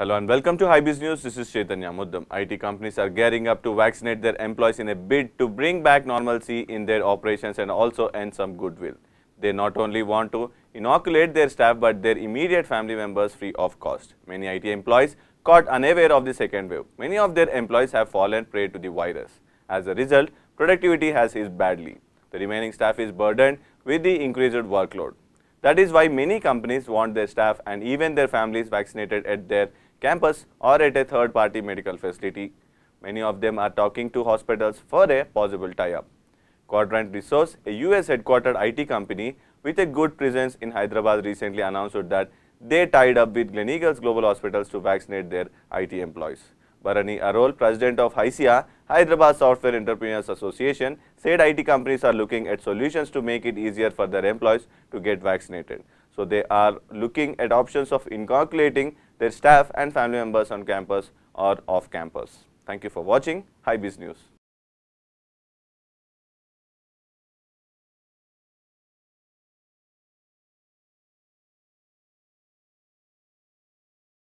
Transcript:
Hello and welcome to High News. This is Chaitanya Muddam. IT companies are gearing up to vaccinate their employees in a bid to bring back normalcy in their operations and also earn some goodwill. They not only want to inoculate their staff but their immediate family members free of cost. Many IT employees caught unaware of the second wave. Many of their employees have fallen prey to the virus. As a result, productivity has hit badly. The remaining staff is burdened with the increased workload. That is why many companies want their staff and even their families vaccinated at their campus or at a third party medical facility. Many of them are talking to hospitals for a possible tie-up. Quadrant Resource, a US headquartered IT company with a good presence in Hyderabad recently announced that they tied up with Gleneagles Global Hospitals to vaccinate their IT employees. Barani Arol, president of HICIA, Hyderabad Software Entrepreneurs Association, said IT companies are looking at solutions to make it easier for their employees to get vaccinated. So they are looking at options of inoculating their staff and family members on campus or off campus. Thank you for watching Biz News.